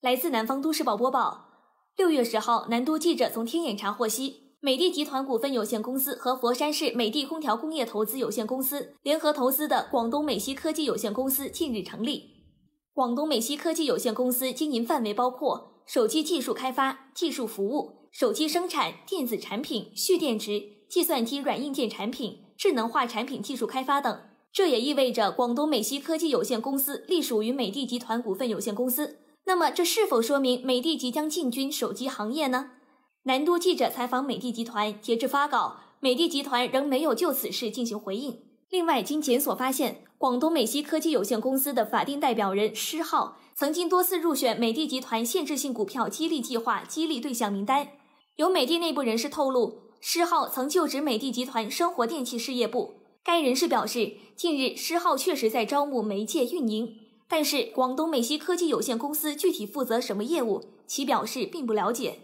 来自南方都市报播报，六月十号，南都记者从天眼查获悉，美的集团股份有限公司和佛山市美的空调工业投资有限公司联合投资的广东美西科技有限公司近日成立。广东美西科技有限公司经营范围包括手机技术开发、技术服务、手机生产、电子产品、蓄电池、计算机软硬件产品、智能化产品技术开发等。这也意味着广东美西科技有限公司隶属于美的集团股份有限公司。那么，这是否说明美的即将进军手机行业呢？南都记者采访美的集团，截至发稿，美的集团仍没有就此事进行回应。另外，经检索发现，广东美西科技有限公司的法定代表人施浩曾经多次入选美的集团限制性股票激励计划激励对象名单。有美的内部人士透露，施浩曾就职美的集团生活电器事业部。该人士表示，近日施浩确实在招募媒介运营。但是，广东美西科技有限公司具体负责什么业务？其表示并不了解。